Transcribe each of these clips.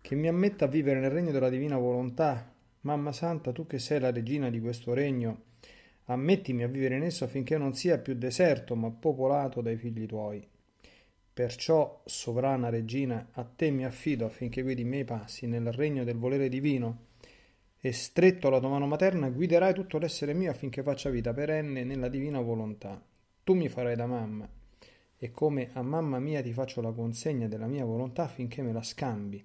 che mi ammetta a vivere nel regno della divina volontà. Mamma Santa, tu che sei la regina di questo regno, ammettimi a vivere in esso affinché non sia più deserto, ma popolato dai figli tuoi. Perciò, sovrana regina, a te mi affido affinché guidi i miei passi nel regno del volere divino e stretto alla tua mano materna guiderai tutto l'essere mio affinché faccia vita perenne nella divina volontà. Tu mi farai da mamma e come a mamma mia ti faccio la consegna della mia volontà affinché me la scambi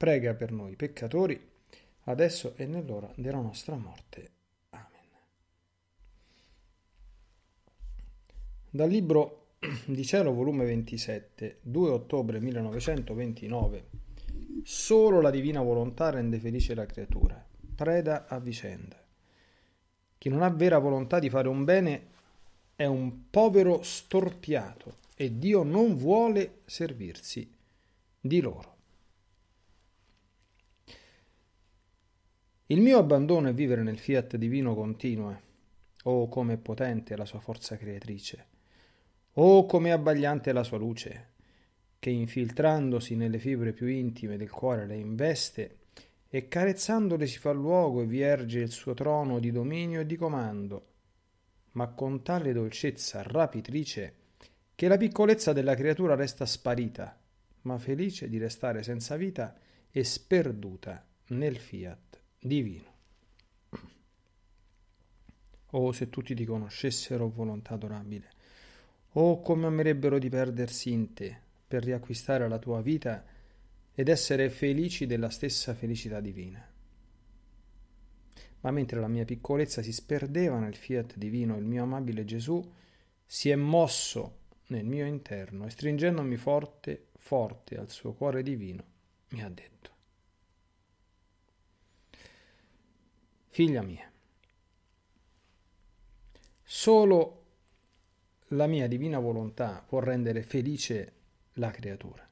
prega per noi peccatori, adesso e nell'ora della nostra morte. Amen. Dal libro di Cielo, volume 27, 2 ottobre 1929. Solo la divina volontà rende felice la creatura, preda a vicenda. Chi non ha vera volontà di fare un bene è un povero storpiato e Dio non vuole servirsi di loro. Il mio abbandono è vivere nel fiat divino continue. Eh. Oh, come è potente la sua forza creatrice! Oh, come abbagliante la sua luce, che infiltrandosi nelle fibre più intime del cuore le investe e carezzandole si fa luogo e vi erge il suo trono di dominio e di comando, ma con tale dolcezza rapitrice che la piccolezza della creatura resta sparita, ma felice di restare senza vita e sperduta nel fiat divino. Oh, se tutti ti conoscessero, volontà adorabile. Oh, come amerebbero di perdersi in te per riacquistare la tua vita ed essere felici della stessa felicità divina. Ma mentre la mia piccolezza si sperdeva nel fiat divino, il mio amabile Gesù si è mosso nel mio interno e stringendomi forte, forte al suo cuore divino, mi ha detto. figlia mia, solo la mia divina volontà può rendere felice la creatura.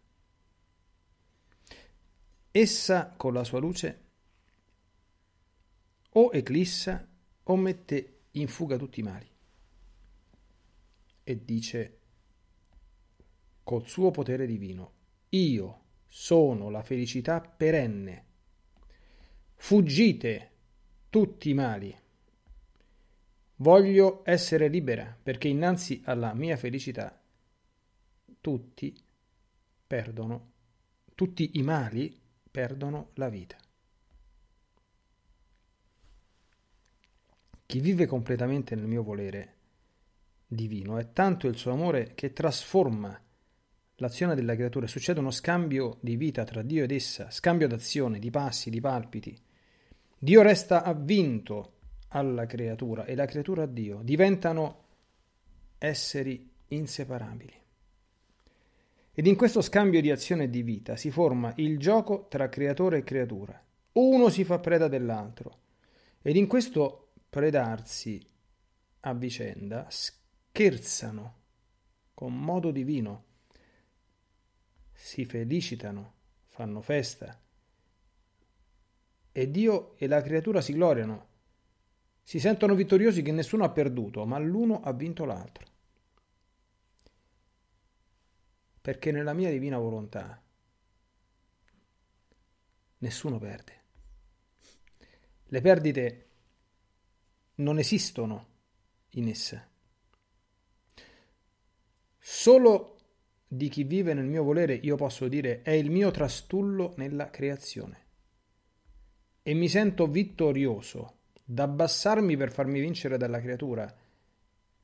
Essa con la sua luce o eclissa o mette in fuga tutti i mali. E dice col suo potere divino, io sono la felicità perenne. Fuggite tutti i mali. Voglio essere libera perché innanzi alla mia felicità tutti perdono, tutti i mali perdono la vita. Chi vive completamente nel mio volere divino è tanto il suo amore che trasforma l'azione della creatura. Succede uno scambio di vita tra Dio ed essa, scambio d'azione, di passi, di palpiti. Dio resta avvinto alla creatura e la creatura a Dio, diventano esseri inseparabili. Ed in questo scambio di azione e di vita si forma il gioco tra creatore e creatura. Uno si fa preda dell'altro. Ed in questo predarsi a vicenda scherzano con modo divino, si felicitano, fanno festa, e Dio e la creatura si gloriano. Si sentono vittoriosi che nessuno ha perduto, ma l'uno ha vinto l'altro. Perché nella mia divina volontà nessuno perde. Le perdite non esistono in essa. Solo di chi vive nel mio volere io posso dire è il mio trastullo nella creazione e mi sento vittorioso da abbassarmi per farmi vincere dalla creatura,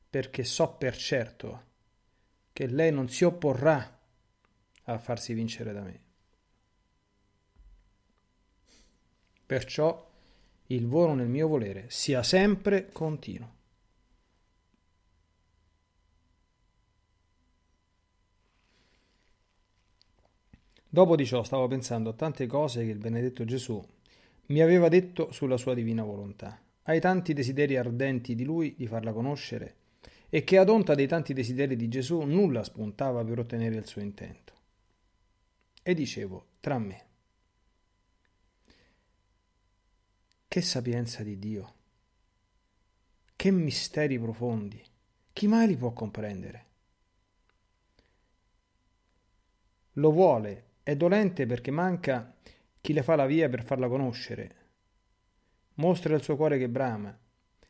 perché so per certo che lei non si opporrà a farsi vincere da me. Perciò il volo nel mio volere sia sempre continuo. Dopo di ciò stavo pensando a tante cose che il benedetto Gesù mi aveva detto sulla sua divina volontà, ai tanti desideri ardenti di lui di farla conoscere, e che ad onta dei tanti desideri di Gesù nulla spuntava per ottenere il suo intento. E dicevo, tra me, che sapienza di Dio, che misteri profondi, chi mai li può comprendere? Lo vuole, è dolente perché manca chi le fa la via per farla conoscere? Mostra il suo cuore che brama.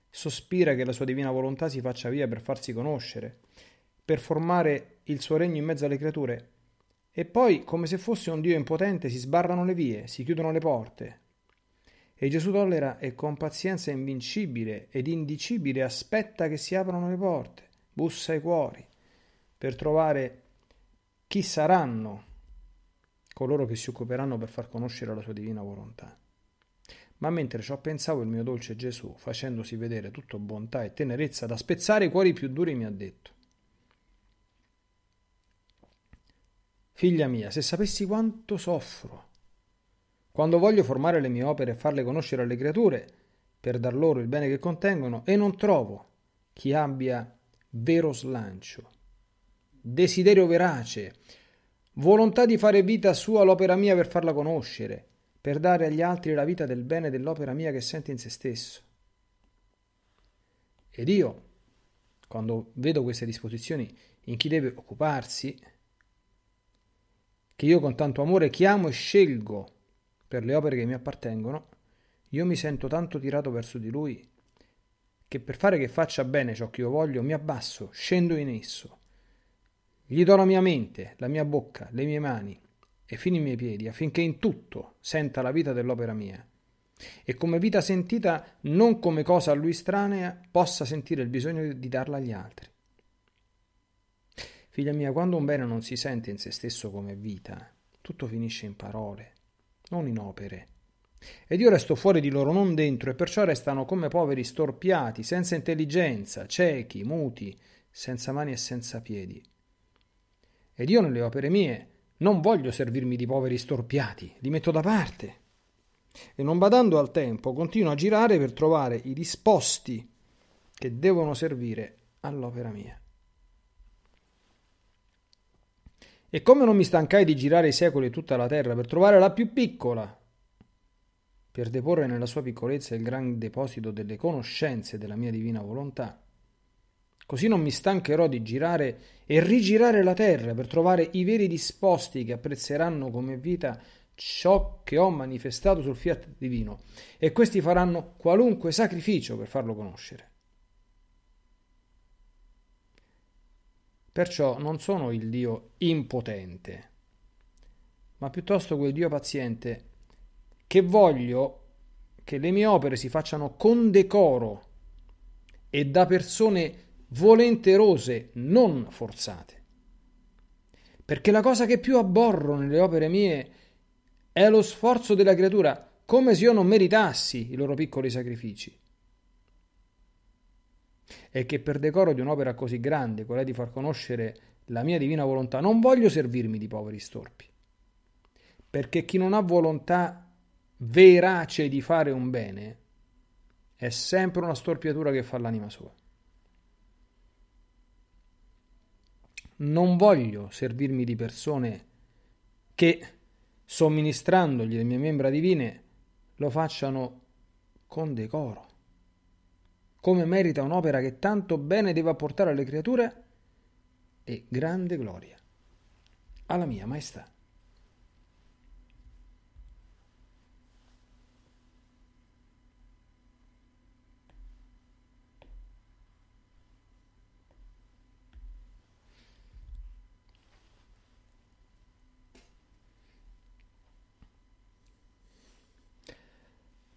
Sospira che la sua divina volontà si faccia via per farsi conoscere, per formare il suo regno in mezzo alle creature. E poi, come se fosse un Dio impotente, si sbarrano le vie, si chiudono le porte. E Gesù tollera e con pazienza invincibile ed indicibile aspetta che si aprano le porte, bussa i cuori, per trovare chi saranno coloro che si occuperanno per far conoscere la sua divina volontà. Ma mentre ciò pensavo, il mio dolce Gesù, facendosi vedere tutto bontà e tenerezza da spezzare i cuori più duri, mi ha detto: Figlia mia, se sapessi quanto soffro, quando voglio formare le mie opere e farle conoscere alle creature, per dar loro il bene che contengono, e non trovo chi abbia vero slancio, desiderio verace, volontà di fare vita sua l'opera mia per farla conoscere, per dare agli altri la vita del bene dell'opera mia che sente in se stesso. Ed io, quando vedo queste disposizioni in chi deve occuparsi, che io con tanto amore chiamo e scelgo per le opere che mi appartengono, io mi sento tanto tirato verso di lui che per fare che faccia bene ciò che io voglio mi abbasso, scendo in esso gli do la mia mente, la mia bocca, le mie mani e fino i miei piedi, affinché in tutto senta la vita dell'opera mia. E come vita sentita, non come cosa a lui estranea, possa sentire il bisogno di darla agli altri. Figlia mia, quando un bene non si sente in se stesso come vita, tutto finisce in parole, non in opere. Ed io resto fuori di loro, non dentro, e perciò restano come poveri storpiati, senza intelligenza, ciechi, muti, senza mani e senza piedi ed io nelle opere mie non voglio servirmi di poveri storpiati, li metto da parte. E non badando al tempo, continuo a girare per trovare i disposti che devono servire all'opera mia. E come non mi stancai di girare i secoli e tutta la terra per trovare la più piccola, per deporre nella sua piccolezza il gran deposito delle conoscenze della mia divina volontà, Così non mi stancherò di girare e rigirare la terra per trovare i veri disposti che apprezzeranno come vita ciò che ho manifestato sul fiat divino e questi faranno qualunque sacrificio per farlo conoscere. Perciò non sono il Dio impotente, ma piuttosto quel Dio paziente che voglio che le mie opere si facciano con decoro e da persone volenterose, non forzate. Perché la cosa che più abborro nelle opere mie è lo sforzo della creatura, come se io non meritassi i loro piccoli sacrifici. E che per decoro di un'opera così grande, quella di far conoscere la mia divina volontà, non voglio servirmi di poveri storpi. Perché chi non ha volontà verace di fare un bene, è sempre una storpiatura che fa l'anima sua. non voglio servirmi di persone che, somministrandogli le mie membra divine, lo facciano con decoro, come merita un'opera che tanto bene deve apportare alle creature e grande gloria alla mia maestà.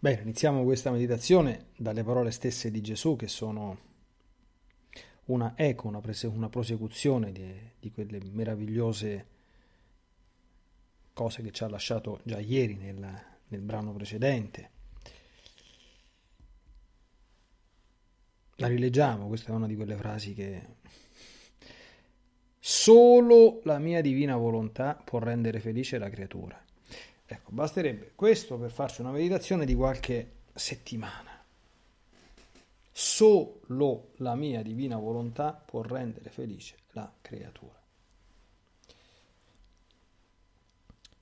Bene, iniziamo questa meditazione dalle parole stesse di Gesù che sono una eco, una, prese, una prosecuzione di, di, quelle meravigliose cose che ci ha lasciato già ieri nel, nel brano precedente. La rileggiamo, questa è una di quelle frasi che solo la mia divina volontà può rendere felice la creatura Ecco, basterebbe questo per farci una meditazione di qualche settimana. Solo la mia divina volontà può rendere felice la creatura.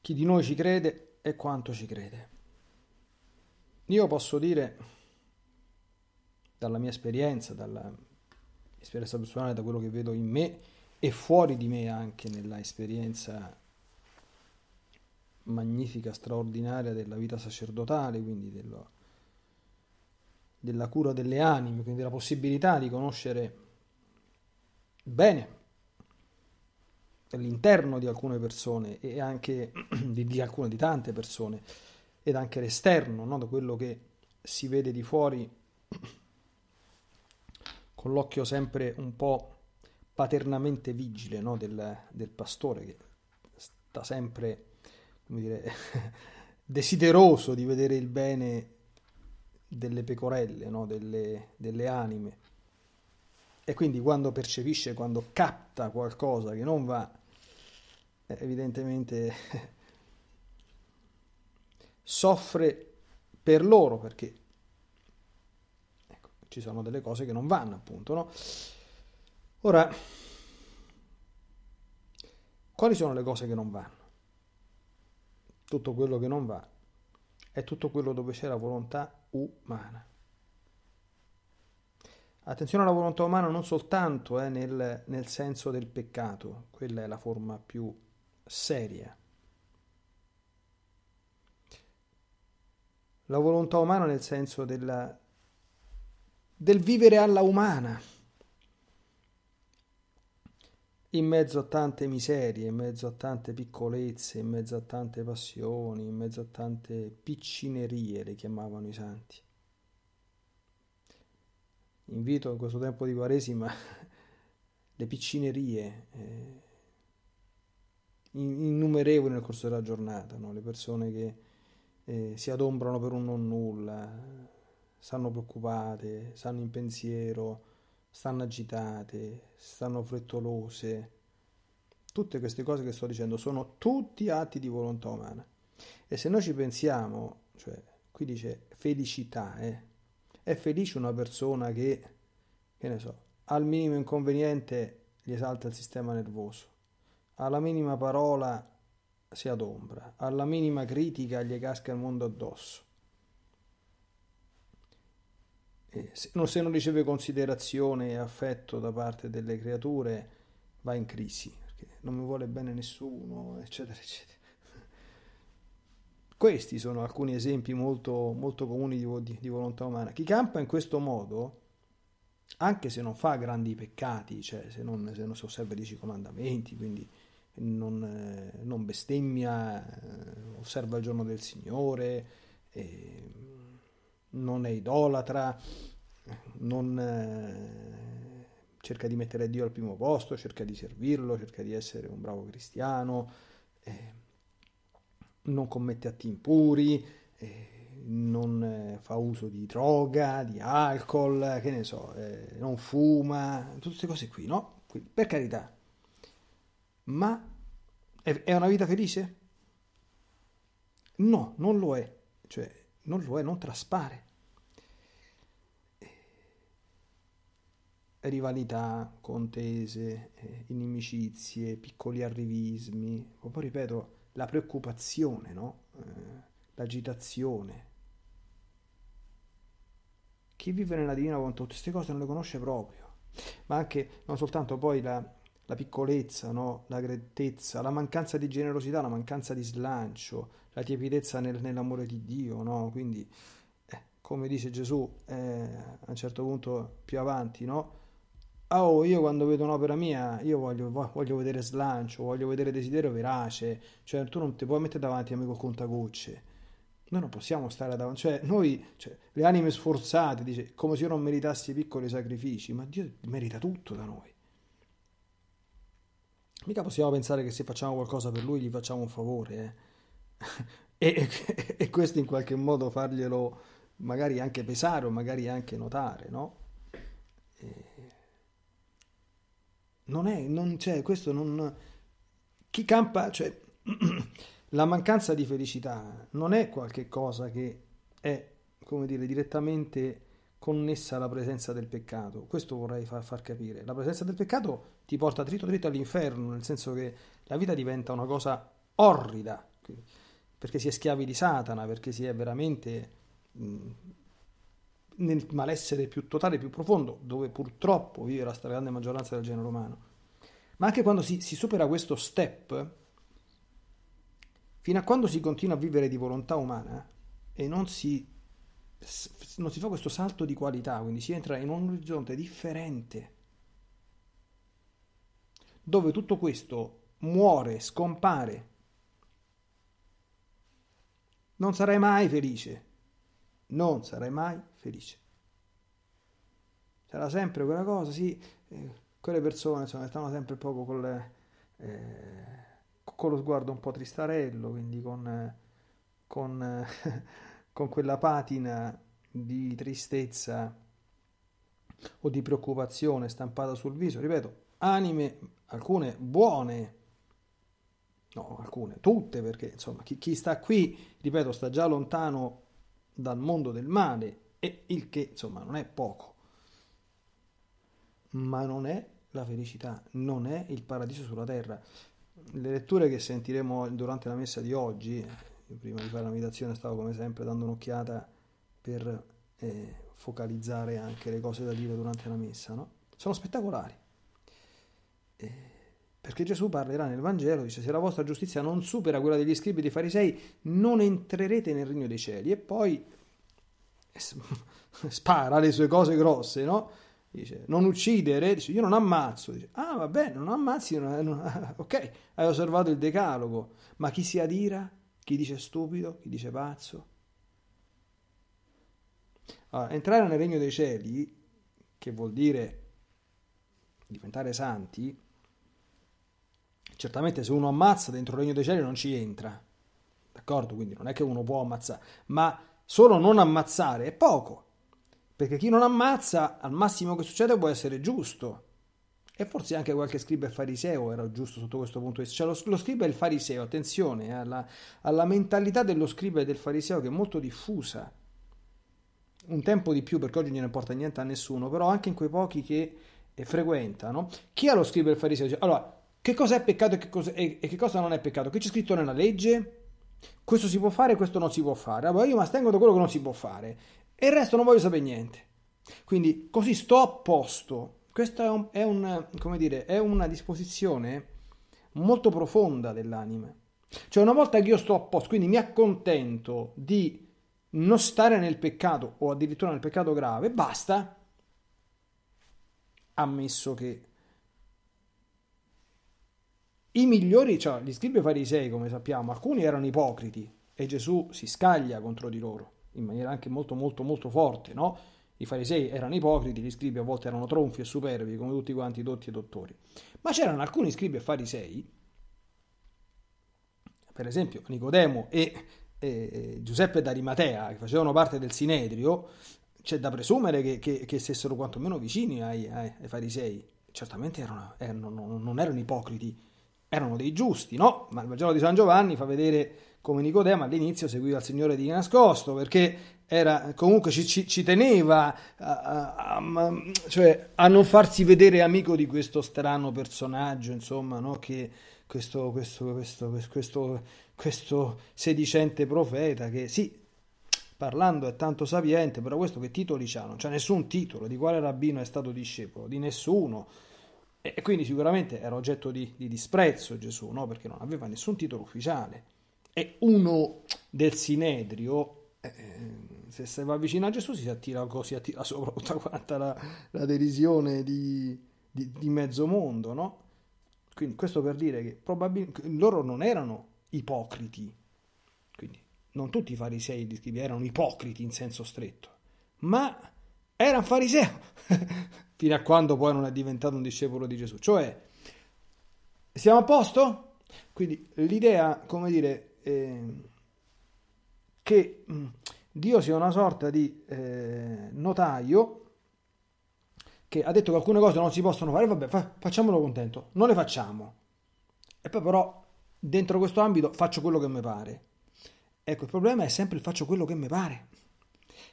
Chi di noi ci crede e quanto ci crede. Io posso dire, dalla mia esperienza, dalla esperienza personale, da quello che vedo in me e fuori di me anche nella esperienza personale, magnifica, straordinaria della vita sacerdotale, quindi dello, della cura delle anime, quindi della possibilità di conoscere bene all'interno di alcune persone e anche di, di, alcune di tante persone ed anche l'esterno, no? da quello che si vede di fuori con l'occhio sempre un po' paternamente vigile no? del, del pastore che sta sempre come dire, desideroso di vedere il bene delle pecorelle, no? delle, delle anime. E quindi quando percepisce, quando capta qualcosa che non va, eh, evidentemente soffre per loro perché ecco, ci sono delle cose che non vanno appunto. No? Ora, quali sono le cose che non vanno? tutto quello che non va è tutto quello dove c'è la volontà umana. Attenzione alla volontà umana non soltanto eh, nel, nel senso del peccato, quella è la forma più seria. La volontà umana nel senso della, del vivere alla umana in mezzo a tante miserie, in mezzo a tante piccolezze, in mezzo a tante passioni, in mezzo a tante piccinerie, le chiamavano i santi. Invito in questo tempo di Quaresima le piccinerie eh, innumerevoli nel corso della giornata, no? le persone che eh, si adombrano per un non nulla, stanno preoccupate, stanno in pensiero, stanno agitate, stanno frettolose. Tutte queste cose che sto dicendo sono tutti atti di volontà umana. E se noi ci pensiamo, cioè, qui dice felicità, eh? è felice una persona che, che ne so, al minimo inconveniente gli esalta il sistema nervoso, alla minima parola si adombra, alla minima critica gli casca il mondo addosso. Eh, se non, riceve considerazione e affetto da parte delle creature va in crisi, perché non mi vuole bene nessuno, eccetera, eccetera. Questi sono alcuni esempi molto, molto comuni di, di, di, volontà umana. Chi campa in questo modo, anche se non fa grandi peccati, cioè se non, se non si osserva i dieci comandamenti, quindi non, eh, non bestemmia, eh, osserva il giorno del Signore, eh, non è idolatra, non eh, cerca di mettere Dio al primo posto, cerca di servirlo, cerca di essere un bravo cristiano, eh, non commette atti impuri, eh, non eh, fa uso di droga, di alcol, che ne so, eh, non fuma, tutte queste cose qui, no? per carità. Ma è, è una vita felice? No, non lo è. Cioè, non lo è, non traspare. Rivalità, contese, eh, inimicizie, piccoli arrivismi, poi ripeto, la preoccupazione, no? Eh, l'agitazione. Chi vive nella divina con tutte queste cose non le conosce proprio, ma anche non soltanto poi la, la piccolezza, no? la grettezza, la mancanza di generosità, la mancanza di slancio, la tiepidezza nel, nell'amore di Dio. No? Quindi, eh, come dice Gesù eh, a un certo punto più avanti, no? Ah, oh, io quando vedo un'opera mia, io voglio, voglio, vedere slancio, voglio vedere desiderio verace, cioè tu non ti puoi mettere davanti amico contagocce. Noi non possiamo stare davanti, cioè noi, cioè, le anime sforzate, dice, come se io non meritassi i piccoli sacrifici, ma Dio merita tutto da noi. Mica possiamo pensare che se facciamo qualcosa per lui gli facciamo un favore. Eh. e, e, e, questo in qualche modo farglielo magari anche pesare o magari anche notare, no? E... Non è, non c'è, cioè, questo non... Chi campa, cioè, la mancanza di felicità non è qualche cosa che è, come dire, direttamente connessa alla presenza del peccato. Questo vorrei far, far capire. La presenza del peccato ti porta dritto dritto all'inferno, nel senso che la vita diventa una cosa orrida, perché si è schiavi di Satana, perché si è veramente nel malessere più totale, più profondo, dove purtroppo vive la stragrande maggioranza del genere umano. Ma anche quando si, si supera questo step, fino a quando si continua a vivere di volontà umana e non si non si fa questo salto di qualità, quindi si entra in un orizzonte differente, dove tutto questo muore, scompare. Non sarai mai felice, non sarai mai felice. Sarà sempre quella cosa, sì, eh, quelle persone insomma, stanno sempre poco col, eh, con lo sguardo un po' tristarello, quindi con... Eh, con eh, con quella patina di tristezza o di preoccupazione stampata sul viso, ripeto, anime alcune buone, no, alcune, tutte, perché insomma chi, chi sta qui, ripeto, sta già lontano dal mondo del male e il che insomma non è poco, ma non è la felicità, non è il paradiso sulla terra. Le letture che sentiremo durante la messa di oggi io prima di fare la meditazione stavo come sempre dando un'occhiata per eh, focalizzare anche le cose da dire durante la messa, no? Sono spettacolari. Eh, perché Gesù parlerà nel Vangelo, dice se la vostra giustizia non supera quella degli scribi e dei farisei, non entrerete nel regno dei cieli. E poi spara le sue cose grosse, no? Dice, non uccidere, dice, io non ammazzo. Dice, ah, va bene, non ammazzi, non, non, ok, hai osservato il decalogo, ma chi si adira chi dice stupido, chi dice pazzo. Allora, entrare nel regno dei cieli, che vuol dire diventare santi, certamente se uno ammazza dentro il regno dei cieli non ci entra, d'accordo? Quindi non è che uno può ammazzare, ma solo non ammazzare è poco, perché chi non ammazza al massimo che succede può essere giusto, e forse anche qualche scriba e fariseo era giusto sotto questo punto di vista. Cioè lo, lo scriba e il fariseo, attenzione eh, alla, alla, mentalità dello scriba e del fariseo che è molto diffusa. Un tempo di più perché oggi non importa niente a nessuno, però anche in quei pochi che eh, frequentano. Chi è lo scriba e il fariseo? Cioè, allora, che cosa è peccato e che cosa, e, e che cosa non è peccato? Che c'è scritto nella legge? Questo si può fare e questo non si può fare. Allora io mi astengo da quello che non si può fare e il resto non voglio sapere niente. Quindi così sto a posto. Questa è, un, è, dire, è una disposizione molto profonda dell'anima. Cioè una volta che io sto a posto, quindi mi accontento di non stare nel peccato o addirittura nel peccato grave, basta, ammesso che i migliori, cioè gli scribi farisei, come sappiamo, alcuni erano ipocriti e Gesù si scaglia contro di loro in maniera anche molto molto molto forte, no? I farisei erano ipocriti, gli scribi a volte erano tronfi e superbi, come tutti quanti i dotti e dottori. Ma c'erano alcuni scribi e farisei, per esempio Nicodemo e, e Giuseppe d'Arimatea, che facevano parte del Sinedrio, c'è da presumere che, che, che stessero quantomeno vicini ai, ai, ai farisei. Certamente erano, erano, non erano ipocriti, erano dei giusti, no? Ma il Vangelo di San Giovanni fa vedere come Nicodemo all'inizio seguiva il Signore di nascosto perché era, comunque ci, ci, ci teneva a, a, a, cioè, a, non farsi vedere amico di questo strano personaggio, insomma, no? che questo, questo, questo, questo, questo sedicente profeta che sì, parlando è tanto sapiente, però questo che titoli c'ha? Non c'è nessun titolo di quale rabbino è stato discepolo, di nessuno. E quindi sicuramente era oggetto di, di disprezzo Gesù, no? perché non aveva nessun titolo ufficiale. E uno del Sinedrio... Eh, se si va vicino a Gesù si attira così, attira sopra tutta quanta la, la derisione di, di, di, mezzo mondo, no? Quindi questo per dire che probabilmente loro non erano ipocriti, quindi non tutti i farisei e gli scrivi erano ipocriti in senso stretto, ma era un fariseo, fino a quando poi non è diventato un discepolo di Gesù. Cioè, siamo a posto? Quindi l'idea, come dire, eh, che mm, Dio sia una sorta di eh, notaio che ha detto che alcune cose non si possono fare, vabbè, fa, facciamolo contento, non le facciamo. E poi però dentro questo ambito faccio quello che mi pare. Ecco, il problema è sempre il faccio quello che mi pare.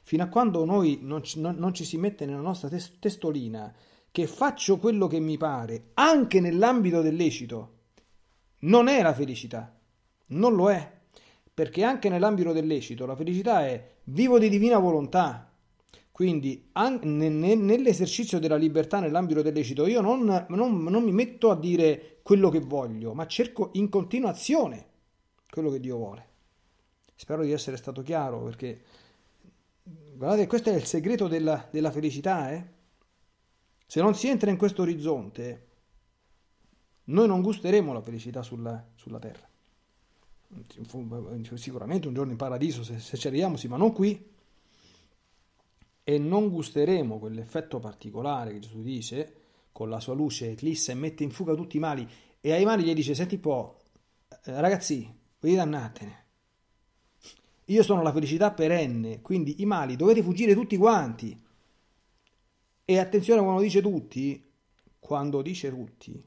Fino a quando noi non ci, non, non ci si mette nella nostra tes- testolina che faccio quello che mi pare, anche nell'ambito del lecito, non è la felicità, non lo è perché anche nell'ambito del la felicità è vivo di divina volontà. Quindi an- ne- ne- nell'esercizio della libertà nell'ambito del io non, non, non mi metto a dire quello che voglio, ma cerco in continuazione quello che Dio vuole. Spero di essere stato chiaro perché guardate, questo è il segreto della, della felicità. Eh? Se non si entra in questo orizzonte, noi non gusteremo la felicità sulla, sulla terra. Eh, sicuramente un giorno in paradiso se, se ci arriviamo, sì, ma non qui, e non gusteremo quell'effetto particolare che Gesù dice, con la sua luce eclissa e mette in fuga tutti i mali, e ai mali gli dice, senti po', eh, ragazzi, vi dannatene. Io sono la felicità perenne, quindi i mali dovete fuggire tutti quanti. E attenzione quando dice tutti, quando dice tutti,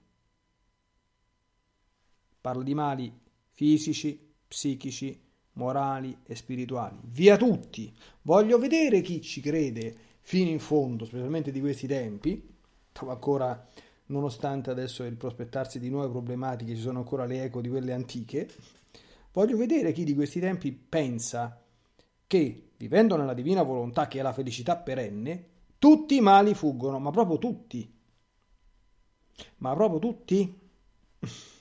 parla di mali fisici, psichici, morali e spirituali. Via tutti! Voglio vedere chi ci crede fino in fondo, specialmente di questi tempi, trovo ancora, nonostante adesso il prospettarsi di nuove problematiche, ci sono ancora le eco di quelle antiche, voglio vedere chi di questi tempi pensa che, vivendo nella divina volontà che è la felicità perenne, tutti i mali fuggono, ma proprio tutti. Ma proprio tutti?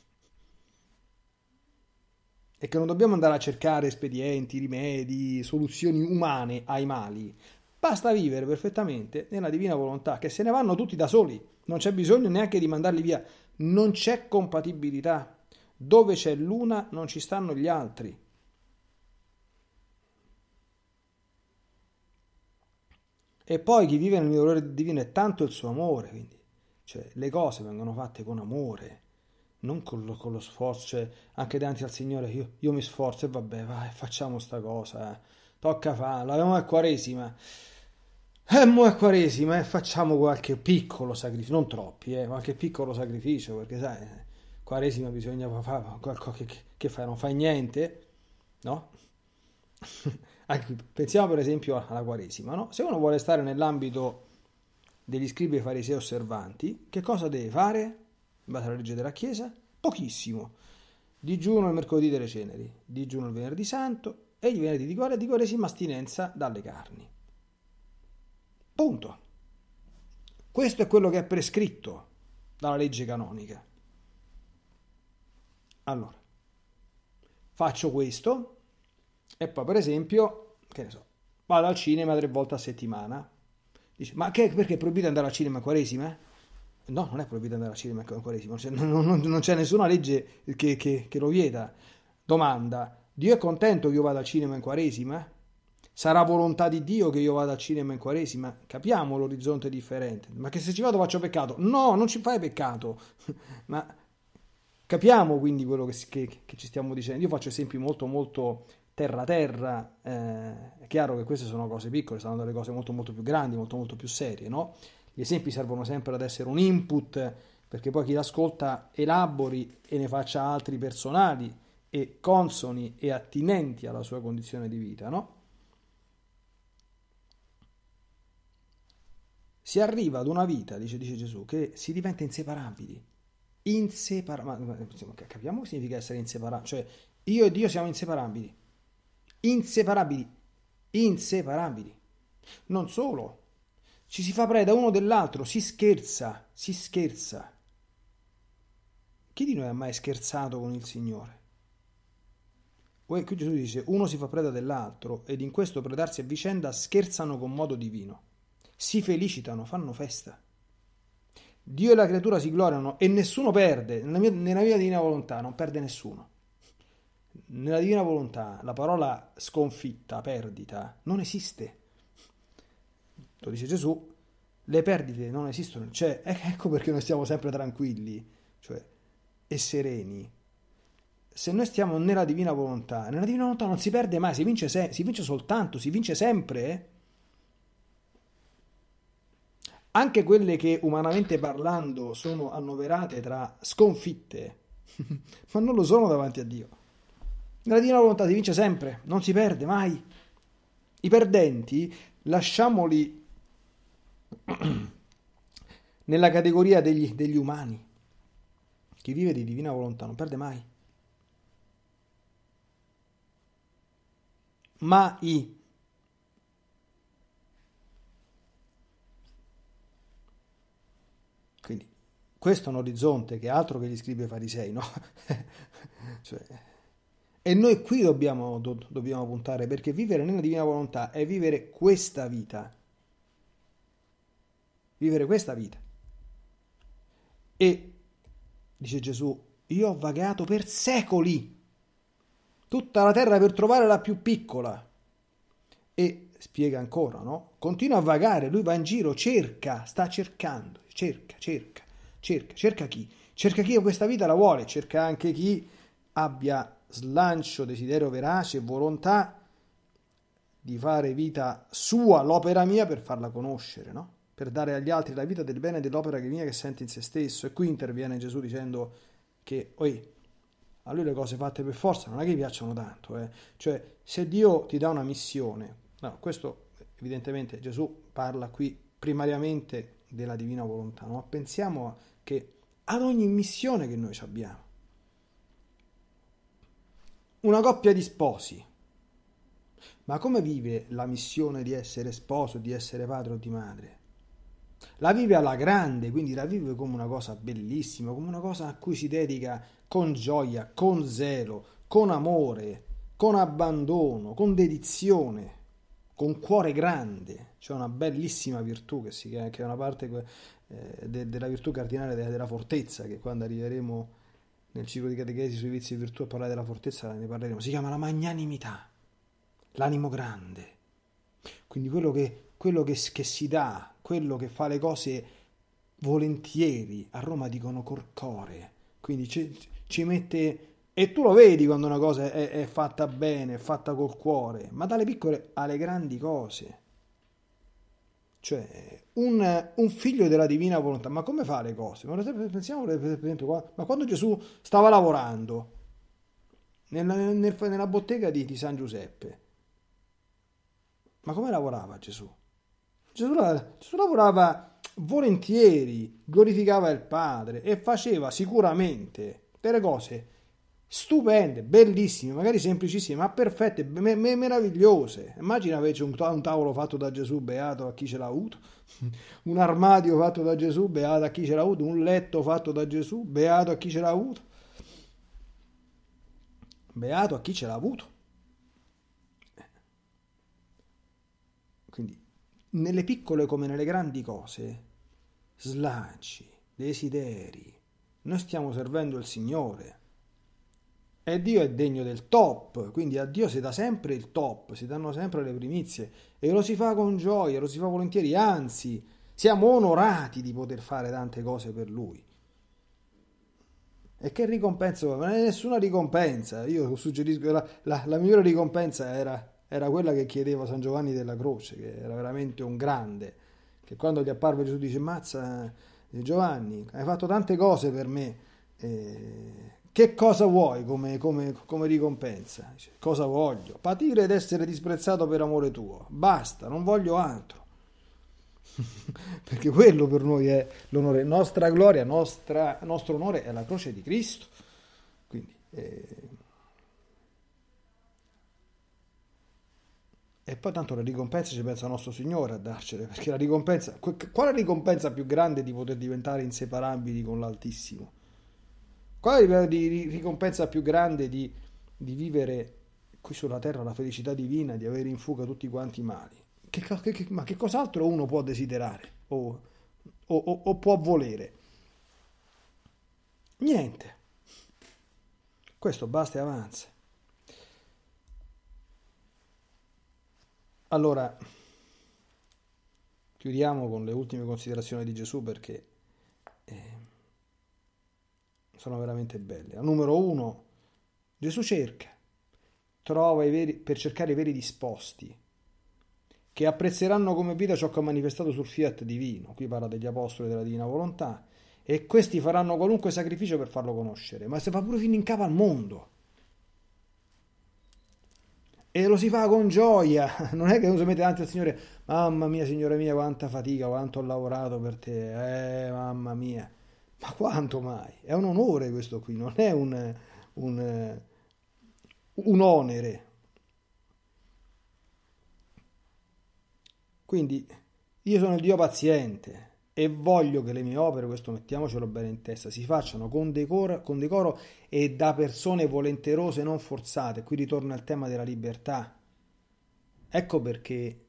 e che non dobbiamo andare a cercare espedienti, rimedi, soluzioni umane ai mali. Basta vivere perfettamente nella divina volontà, che se ne vanno tutti da soli, non c'è bisogno neanche di mandarli via, non c'è compatibilità. Dove c'è l'una non ci stanno gli altri. E poi chi vive nel mio migliore divino è tanto il suo amore, quindi cioè, le cose vengono fatte con amore non con lo, con lo sforzo, cioè anche davanti al Signore io, io mi sforzo e vabbè, vai, facciamo sta cosa, eh. tocca farla, abbiamo è quaresima. E eh, mo è quaresima e eh, facciamo qualche piccolo sacrificio, non troppi, eh, qualche piccolo sacrificio, perché sai, eh, quaresima bisogna fare qualcosa che, che fai, non fai niente, no? Pensiamo per esempio alla quaresima, no? Se uno vuole stare nell'ambito degli scribi e farisei osservanti, che cosa deve fare? in base alla legge della Chiesa? Pochissimo. Digiuno il mercoledì delle ceneri, digiuno il venerdì santo e il venerdì di cuore di Gore si mastinenza dalle carni. Punto. Questo è quello che è prescritto dalla legge canonica. Allora, faccio questo e poi per esempio, che ne so, vado al cinema tre volte a settimana. Dice, ma che, perché è proibito andare al cinema a quaresima? Eh? No, non è proibito andare al cinema in Quaresima, non c'è, non, non, non c'è, nessuna legge che, che, che lo vieta. Domanda, Dio è contento che io vada al cinema in Quaresima? Sarà volontà di Dio che io vada al cinema in Quaresima? Capiamo l'orizzonte differente. Ma che se ci vado faccio peccato? No, non ci fai peccato. Ma capiamo quindi quello che, che, che, ci stiamo dicendo. Io faccio esempi molto, molto terra-terra. Eh, è chiaro che queste sono cose piccole, stanno delle cose molto, molto più grandi, molto, molto più serie, no? Gli esempi servono sempre ad essere un input perché poi chi l'ascolta elabori e ne faccia altri personali e consoni e attinenti alla sua condizione di vita, no? Si arriva ad una vita, dice, dice Gesù, che si diventa inseparabili. Inseparabili. Capiamo che significa essere inseparabili. Cioè, io e Dio siamo inseparabili. Inseparabili. Inseparabili. Non solo. Ci si fa preda uno dell'altro, si scherza, si scherza. Chi di noi ha mai scherzato con il Signore? Poi qui Gesù dice, uno si fa preda dell'altro ed in questo predarsi a vicenda scherzano con modo divino, si felicitano, fanno festa. Dio e la creatura si gloriano e nessuno perde, nella, mia, nella mia divina volontà non perde nessuno. Nella divina volontà la parola sconfitta, perdita, non esiste lo dice Gesù, le perdite non esistono, cioè ecco, ecco perché noi stiamo sempre tranquilli cioè, e sereni. Se noi stiamo nella divina volontà, nella divina volontà non si perde mai, si vince, se- si vince soltanto, si vince sempre. Anche quelle che umanamente parlando sono annoverate tra sconfitte, ma non lo sono davanti a Dio. Nella divina volontà si vince sempre, non si perde mai. I perdenti lasciamoli nella categoria degli, degli umani. Chi vive di divina volontà non perde mai. Ma i Quindi questo è un orizzonte che è altro che gli scrive farisei, no? cioè, e noi qui dobbiamo, do, dobbiamo puntare perché vivere nella divina volontà è vivere questa vita vivere questa vita. E dice Gesù, io ho vagato per secoli, tutta la terra per trovare la più piccola. E spiega ancora, no? Continua a vagare, lui va in giro, cerca, sta cercando, cerca, cerca, cerca, cerca chi? Cerca chi questa vita la vuole, cerca anche chi abbia slancio, desiderio verace, volontà di fare vita sua, l'opera mia per farla conoscere, no? per dare agli altri la vita del bene e dell'opera divina che sente in se stesso. E qui interviene Gesù dicendo che, oi, a lui le cose fatte per forza non è che gli piacciono tanto. Eh. Cioè, se Dio ti dà una missione, no, questo evidentemente Gesù parla qui primariamente della divina volontà, ma pensiamo che ad ogni missione che noi abbiamo, una coppia di sposi, ma come vive la missione di essere sposo, di essere padre o di madre? la vive alla grande, quindi la vive come una cosa bellissima, come una cosa a cui si dedica con gioia, con zelo, con amore, con abbandono, con dedizione, con cuore grande. C'è una bellissima virtù che, si, che è una parte eh, de, della virtù cardinale de, della fortezza, che quando arriveremo nel ciclo di catechesi sui vizi e virtù a parlare della fortezza ne parleremo. Si chiama la magnanimità, l'animo grande. Quindi quello che, quello che, che si dà quello che fa le cose volentieri, a Roma dicono corcore, quindi ci, ci mette... E tu lo vedi quando una cosa è, è fatta bene, è fatta col cuore, ma dalle piccole alle grandi cose. Cioè, un, un, figlio della divina volontà, ma come fa le cose? Pensiamo per esempio, ma quando Gesù stava lavorando nella, nella bottega di, di San Giuseppe, ma come lavorava Gesù? Gesù, Gesù lavorava volentieri, glorificava il Padre e faceva sicuramente delle cose stupende, bellissime, magari semplicissime, ma perfette, me- me- meravigliose. Immagina invece un, ta- un, tavolo fatto da Gesù, beato a chi ce l'ha avuto, un armadio fatto da Gesù, beato a chi ce l'ha avuto, un letto fatto da Gesù, beato a chi ce l'ha avuto. Beato a chi ce l'ha avuto. nelle piccole come nelle grandi cose, slanci, desideri, noi stiamo servendo il Signore. E Dio è degno del top, quindi a Dio si dà sempre il top, si danno sempre le primizie e lo si fa con gioia, lo si fa volentieri, anzi siamo onorati di poter fare tante cose per Lui. E che ricompensa? Non è nessuna ricompensa, io suggerisco, la, la, la migliore ricompensa era era quella che chiedeva San Giovanni della Croce, che era veramente un grande, che quando gli apparve Gesù dice, mazza eh, Giovanni, hai fatto tante cose per me, eh, che cosa vuoi come, come, come ricompensa? Dice, cosa voglio? Patire ed essere disprezzato per amore tuo, basta, non voglio altro. Perché quello per noi è l'onore, nostra gloria, nostra, nostro onore è la croce di Cristo. Quindi... Eh, E poi tanto la ricompensa ci pensa nostro Signore a darcele, perché la ricompensa, quale ricompensa più grande di poter diventare inseparabili con l'Altissimo? Quale ricompensa più grande di, di vivere qui sulla terra la felicità divina, di avere in fuga tutti quanti i mali? Che, che, che, ma che cos'altro uno può desiderare o, o, o, o può volere? Niente. Questo basta e avanza. Allora, chiudiamo con le ultime considerazioni di Gesù perché eh, sono veramente belle. Al numero uno, Gesù cerca, trova i veri, per cercare i veri disposti, che apprezzeranno come vita ciò che ha manifestato sul fiat divino, qui parla degli apostoli della divina volontà, e questi faranno qualunque sacrificio per farlo conoscere, ma se va pure fino in capo al mondo. E lo si fa con gioia, non è che uno si mette davanti al Signore, mamma mia, Signore mia, quanta fatica, quanto ho lavorato per te, eh, mamma mia. Ma quanto mai? È un onore questo qui, non è un, un, un onere. Quindi io sono il Dio paziente, e voglio che le mie opere, questo mettiamocelo bene in testa, si facciano con decoro, con decoro e da persone volenterose, non forzate. Qui ritorna il tema della libertà. Ecco perché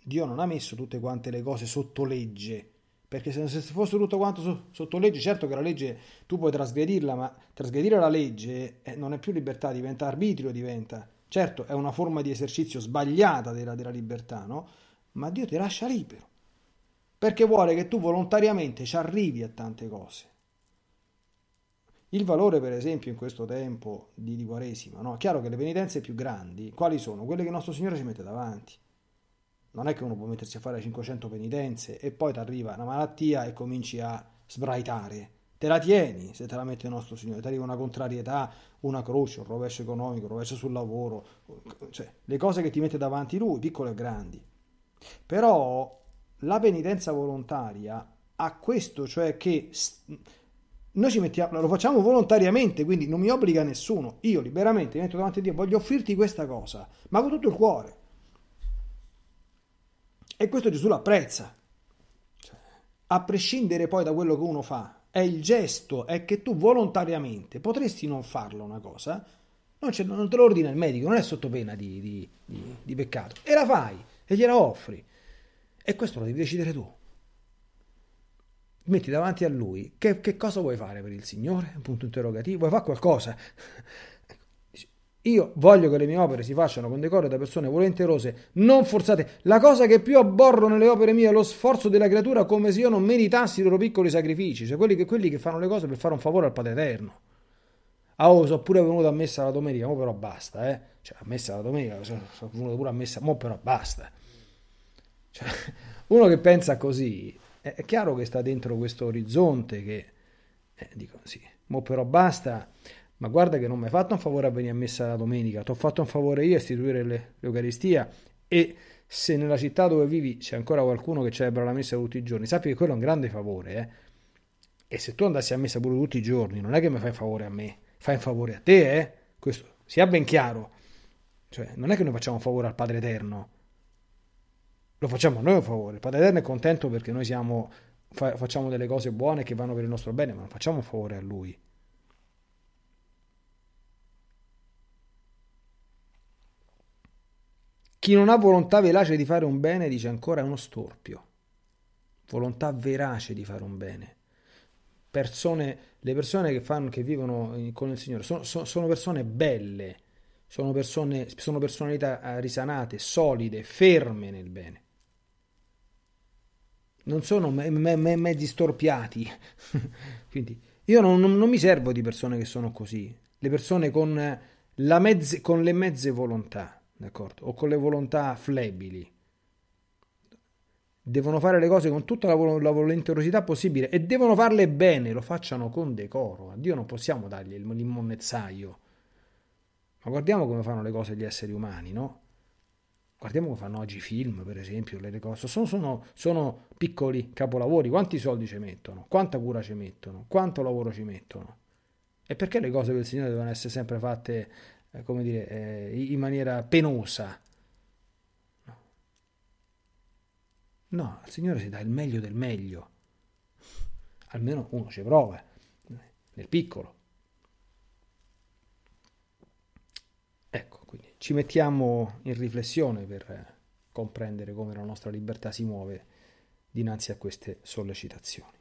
Dio non ha messo tutte quante le cose sotto legge, perché se, se fosse tutto quanto sotto legge, certo che la legge tu puoi trasgredirla, ma trasgredire la legge eh, non è più libertà, diventa arbitrio, diventa. Certo, è una forma di esercizio sbagliata della, della libertà, no? Ma Dio ti lascia libero perché vuole che tu volontariamente ci arrivi a tante cose. Il valore, per esempio, in questo tempo di, di Quaresima, no? È chiaro che le penitenze più grandi, quali sono? Quelle che il nostro Signore ci mette davanti. Non è che uno può mettersi a fare 500 penitenze e poi ti arriva una malattia e cominci a sbraitare. Te la tieni se te la mette il nostro Signore, ti arriva una contrarietà, una croce, un rovescio economico, un rovescio sul lavoro, cioè le cose che ti mette davanti Lui, piccole e grandi. Però la penitenza volontaria a questo, cioè che noi ci mettiamo, lo facciamo volontariamente, quindi non mi obbliga nessuno, io liberamente mi metto davanti a Dio, voglio offrirti questa cosa, ma con tutto il cuore. E questo Gesù lo apprezza, cioè, a prescindere poi da quello che uno fa, è il gesto, è che tu volontariamente potresti non farlo una cosa, non, non te lo ordina il medico, non è sotto pena di, di, di, di peccato, e la fai, e gliela offri. E questo lo devi decidere tu. Metti davanti a lui che, che cosa vuoi fare per il Signore? Un punto interrogativo, vuoi fare qualcosa? Io voglio che le mie opere si facciano con decoro da persone volenterose, non forzate. La cosa che più abborro nelle opere mie è lo sforzo della creatura come se io non meritassi i loro piccoli sacrifici, cioè quelli che, quelli che fanno le cose per fare un favore al Padre Eterno. Ah, oh, sono pure venuto a messa la domenica, mo però basta, eh. Cioè, a messa la domenica, sono, venuto pure a messa, mo però basta. Cioè, uno che pensa così, è chiaro che sta dentro questo orizzonte che, eh, dico sì, mo però basta, ma guarda che non mi hai fatto un favore a venire a messa la domenica, ti ho fatto un favore io a istituire le, l'Eucaristia e se nella città dove vivi c'è ancora qualcuno che celebra la messa tutti i giorni, sappi che quello è un grande favore, eh? E se tu andassi a messa pure tutti i giorni, non è che mi fai un favore a me, fai un favore a te, eh? Questo sia ben chiaro. Cioè, non è che noi facciamo un favore al Padre Eterno, lo facciamo a noi un favore. Padre Eterno è contento perché noi siamo, fa, facciamo delle cose buone che vanno per il nostro bene, ma non facciamo un favore a lui. Chi non ha volontà velace di fare un bene, dice ancora, è uno storpio. Volontà verace di fare un bene. Persone, le persone che, fanno, che vivono con il Signore sono, sono persone belle, sono, persone, sono personalità eh, risanate, solide, ferme nel bene non sono me, me, me, me distorpiati. Quindi io non, non, non, mi servo di persone che sono così, le persone con, la mezze, con le mezze volontà, d'accordo? O con le volontà flebili. Devono fare le cose con tutta la, vol- la volenterosità possibile e devono farle bene, lo facciano con decoro. A Dio non possiamo dargli il, l'immonnezzaio. Ma guardiamo come fanno le cose gli esseri umani, no? Guardiamo come fanno oggi i film, per esempio, le cose. Sono, sono, sono piccoli capolavori. Quanti soldi ci mettono? Quanta cura ci mettono? Quanto lavoro ci mettono? E perché le cose del Signore devono essere sempre fatte, eh, come dire, eh, in maniera penosa? No. il Signore si dà il meglio del meglio. Almeno uno ci prova, nel piccolo. ci mettiamo in riflessione per comprendere come la nostra libertà si muove dinanzi a queste sollecitazioni.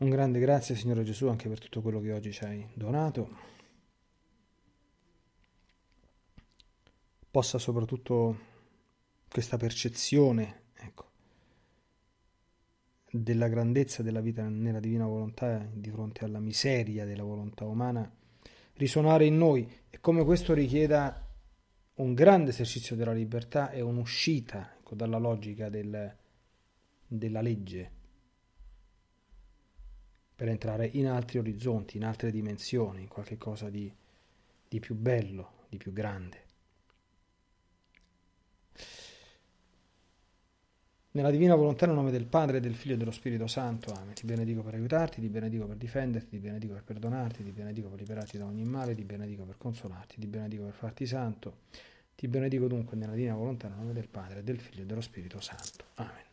Un grande grazie Signore Gesù anche per tutto quello che oggi ci hai donato. Possa soprattutto questa percezione ecco, della grandezza della vita nella divina volontà di fronte alla miseria della volontà umana risuonare in noi e come questo richieda un grande esercizio della libertà e un'uscita ecco, dalla logica del, della legge per entrare in altri orizzonti, in altre dimensioni, in qualcosa di, di più bello, di più grande. Nella divina volontà nel nome del Padre, del Figlio e dello Spirito Santo, Amen. Ti benedico per aiutarti, ti benedico per difenderti, ti benedico per perdonarti, ti benedico per liberarti da ogni male, ti benedico per consolarti, ti benedico per farti santo. Ti benedico dunque nella divina volontà nel nome del Padre, del Figlio e dello Spirito Santo. Amen.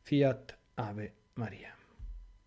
Fiat Ave Maria.